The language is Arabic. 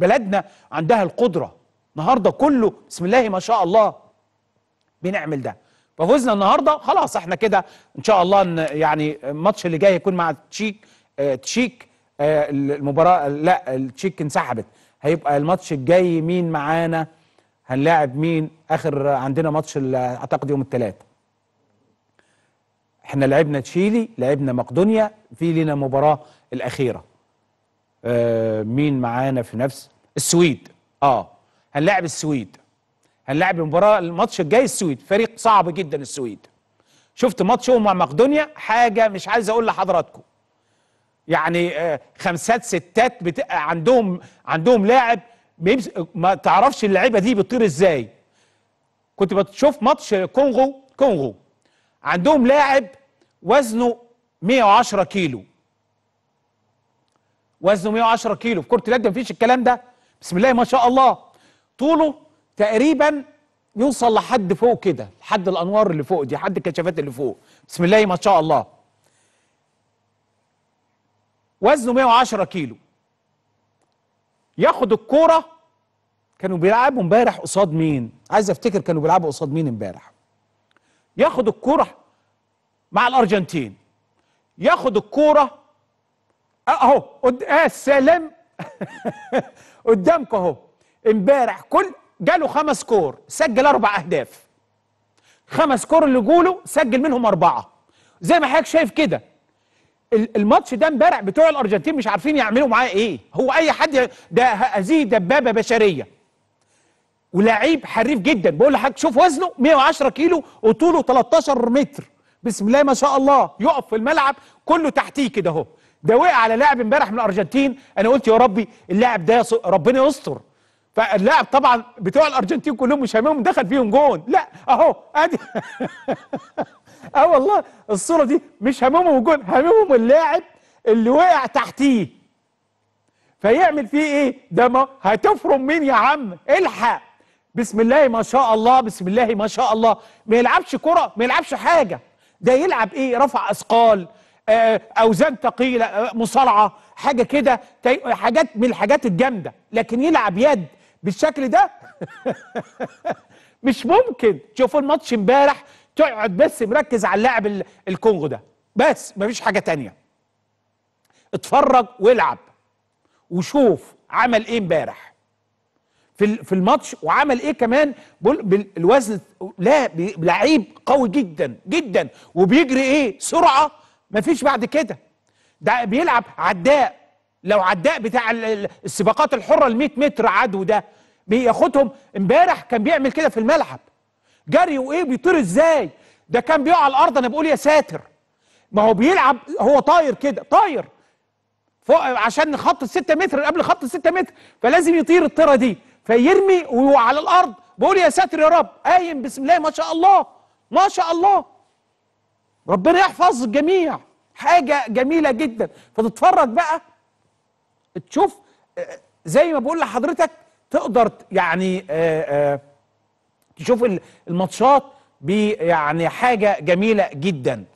بلدنا عندها القدرة النهاردة كله بسم الله ما شاء الله بنعمل ده ففوزنا النهاردة خلاص احنا كده ان شاء الله يعني الماتش اللي جاي هيكون مع تشيك اه تشيك اه المباراة لا التشيك انسحبت هيبقى الماتش الجاي مين معانا هنلاعب مين اخر عندنا ماتش اعتقد يوم الثلاث احنا لعبنا تشيلي لعبنا مقدونيا في لنا مباراة الاخيرة آه، مين معانا في نفس السويد اه هنلاعب السويد هنلاعب المباراه الماتش الجاي السويد فريق صعب جدا السويد شفت ماتشهم مع مقدونيا حاجه مش عايز اقول لحضراتكم يعني آه، خمسات ستات بت... عندهم عندهم لاعب بيبس... ما تعرفش اللعيبه دي بتطير ازاي كنت بتشوف ماتش كونغو كونغو عندهم لاعب وزنه 110 كيلو وزنه 110 كيلو في كره اليد مفيش الكلام ده بسم الله ما شاء الله طوله تقريبا يوصل لحد فوق كده لحد الانوار اللي فوق دي لحد الكشافات اللي فوق بسم الله ما شاء الله وزنه 110 كيلو ياخد الكوره كانوا بيلعبوا امبارح قصاد مين عايز افتكر كانوا بيلعبوا قصاد مين امبارح ياخد الكوره مع الارجنتين ياخد الكوره آه، اهو قد... اه السلام قدامكم اهو امبارح كل جاله خمس كور سجل اربع اهداف خمس كور اللي جوله سجل منهم اربعه زي ما حضرتك شايف كده الماتش ده امبارح بتوع الارجنتين مش عارفين يعملوا معاه ايه هو اي حد ده هذه دبابه بشريه ولاعيب حريف جدا بقول لحضرتك شوف وزنه 110 كيلو وطوله 13 متر بسم الله ما شاء الله يقف في الملعب كله تحتيه كده اهو ده وقع على لاعب امبارح من الارجنتين انا قلت يا ربي اللاعب ده ربنا يستر فاللاعب طبعا بتوع الارجنتين كلهم مش هاممهم دخل فيهم جون لا اهو ادي اه والله الصوره دي مش هاممهم جون هاممهم اللاعب اللي وقع تحتيه فيعمل فيه ايه ده ما هتفرم مين يا عم الحق بسم الله ما شاء الله بسم الله ما شاء الله ما يلعبش كره ما يلعبش حاجه ده يلعب ايه رفع اثقال آه، اوزان ثقيله آه، مصارعه حاجه كده حاجات من الحاجات الجامده لكن يلعب يد بالشكل ده مش ممكن تشوفوا الماتش امبارح تقعد بس مركز على اللاعب الكونغو ده بس مفيش حاجه تانية اتفرج والعب وشوف عمل ايه امبارح في في الماتش وعمل ايه كمان بالوزن لا لعيب قوي جدا جدا وبيجري ايه سرعه مفيش بعد كده ده بيلعب عداء لو عداء بتاع السباقات الحره ال 100 متر عدو ده بياخدهم امبارح كان بيعمل كده في الملعب جري وايه بيطير ازاي ده كان بيقع على الارض انا بقول يا ساتر ما هو بيلعب هو طاير كده طاير فوق عشان خط ال متر قبل خط ال متر فلازم يطير الطيره دي فيرمي وعلى الارض بقول يا ساتر يا رب قايم بسم الله ما شاء الله ما شاء الله ربنا يحفظ الجميع حاجه جميله جدا فتتفرج بقى تشوف آه، زي ما بقول لحضرتك تقدر يعني آه، آه، تشوف الماتشات يعني حاجه جميله جدا